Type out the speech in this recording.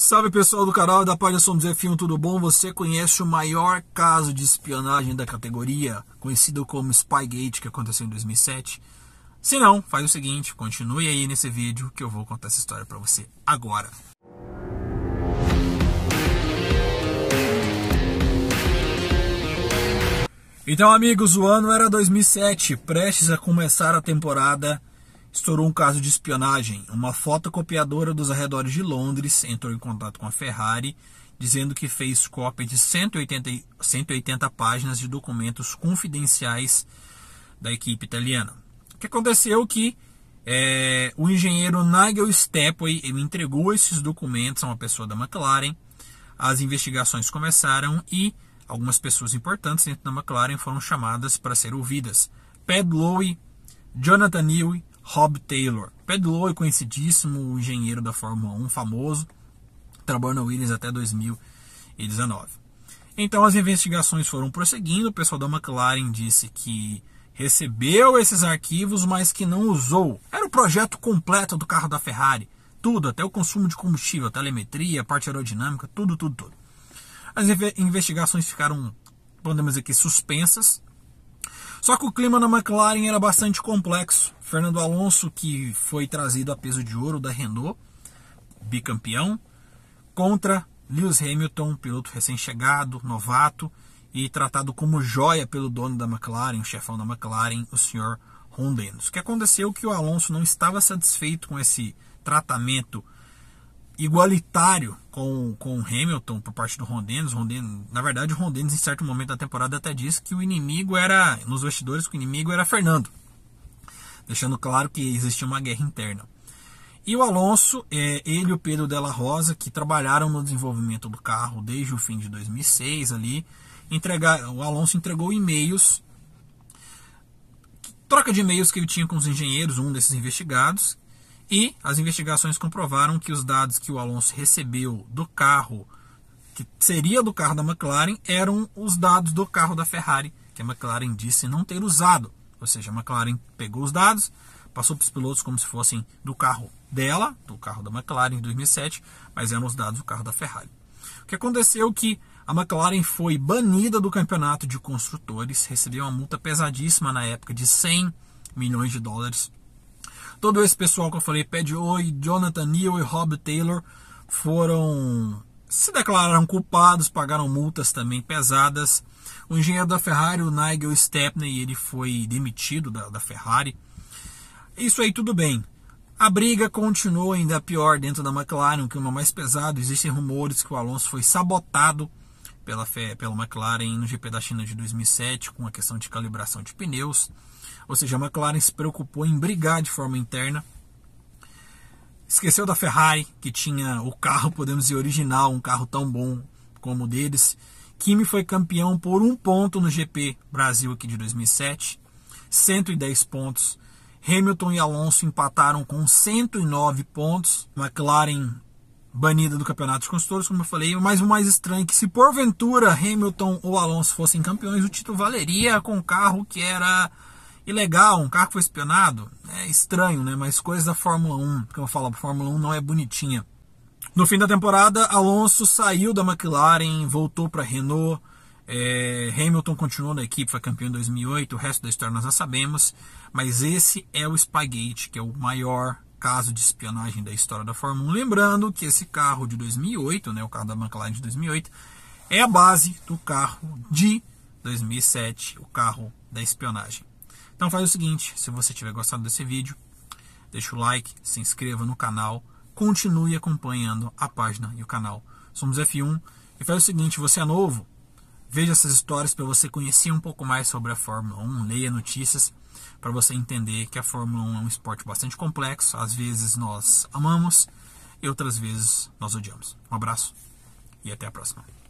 Salve pessoal do canal da página Somos F1, tudo bom? Você conhece o maior caso de espionagem da categoria, conhecido como Spygate, que aconteceu em 2007? Se não, faz o seguinte, continue aí nesse vídeo que eu vou contar essa história para você agora. Então, amigos, o ano era 2007, prestes a começar a temporada estourou um caso de espionagem. Uma fotocopiadora dos arredores de Londres entrou em contato com a Ferrari, dizendo que fez cópia de 180, 180 páginas de documentos confidenciais da equipe italiana. O que aconteceu que é, o engenheiro Nigel Stepway entregou esses documentos a uma pessoa da McLaren. As investigações começaram e algumas pessoas importantes dentro da McLaren foram chamadas para ser ouvidas. Pat Lowe, Jonathan Newey, Rob Taylor. Pedro Lowe, é conhecidíssimo engenheiro da Fórmula 1, famoso, trabalhou na Williams até 2019. Então as investigações foram prosseguindo, o pessoal da McLaren disse que recebeu esses arquivos, mas que não usou. Era o projeto completo do carro da Ferrari, tudo, até o consumo de combustível, telemetria, parte aerodinâmica, tudo, tudo, tudo. As investigações ficaram, podemos dizer que, suspensas. Só que o clima na McLaren era bastante complexo. Fernando Alonso, que foi trazido a peso de ouro da Renault, bicampeão, contra Lewis Hamilton, piloto recém-chegado, novato e tratado como joia pelo dono da McLaren, o chefão da McLaren, o senhor Ron Dennis. O que aconteceu é que o Alonso não estava satisfeito com esse tratamento igualitário com, com o Hamilton por parte do Ron Dennis. Ron Dennis na verdade, o Ron Dennis, em certo momento da temporada até disse que o inimigo era, nos vestidores, que o inimigo era Fernando deixando claro que existia uma guerra interna. E o Alonso, é, ele e o Pedro Della Rosa, que trabalharam no desenvolvimento do carro desde o fim de 2006 ali, entregar, o Alonso entregou e-mails, troca de e-mails que ele tinha com os engenheiros, um desses investigados, e as investigações comprovaram que os dados que o Alonso recebeu do carro, que seria do carro da McLaren, eram os dados do carro da Ferrari, que a McLaren disse não ter usado. Ou seja, a McLaren pegou os dados, passou para os pilotos como se fossem do carro dela, do carro da McLaren em 2007, mas eram os dados do carro da Ferrari. O que aconteceu é que a McLaren foi banida do campeonato de construtores, recebeu uma multa pesadíssima na época de 100 milhões de dólares. Todo esse pessoal que eu falei, Pede Oi, Jonathan Neal e Rob Taylor, foram se declararam culpados, pagaram multas também pesadas. O engenheiro da Ferrari, o Nigel Stepney, ele foi demitido da, da Ferrari. Isso aí tudo bem. A briga continuou ainda pior dentro da McLaren, um clima mais pesado. Existem rumores que o Alonso foi sabotado pela, pela McLaren no GP da China de 2007 com a questão de calibração de pneus. Ou seja, a McLaren se preocupou em brigar de forma interna. Esqueceu da Ferrari, que tinha o carro, podemos dizer, original, um carro tão bom como o deles. Kimi foi campeão por um ponto no GP Brasil aqui de 2007, 110 pontos. Hamilton e Alonso empataram com 109 pontos. McLaren banida do Campeonato de Construtores, como eu falei. Mas o mais estranho é que se porventura Hamilton ou Alonso fossem campeões, o título valeria com um carro que era ilegal, um carro que foi espionado. É estranho, né? Mas coisa da Fórmula 1, que eu falo, a Fórmula 1 não é bonitinha. No fim da temporada, Alonso saiu da McLaren, voltou para Renault. É, Hamilton continuou na equipe, foi campeão em 2008. O resto da história nós já sabemos. Mas esse é o Spygate, que é o maior caso de espionagem da história da Fórmula 1. Lembrando que esse carro de 2008, né, o carro da McLaren de 2008, é a base do carro de 2007, o carro da espionagem. Então faz o seguinte, se você tiver gostado desse vídeo, deixa o like, se inscreva no canal continue acompanhando a página e o canal Somos F1. E faz o seguinte, você é novo, veja essas histórias para você conhecer um pouco mais sobre a Fórmula 1, leia notícias para você entender que a Fórmula 1 é um esporte bastante complexo, às vezes nós amamos e outras vezes nós odiamos. Um abraço e até a próxima.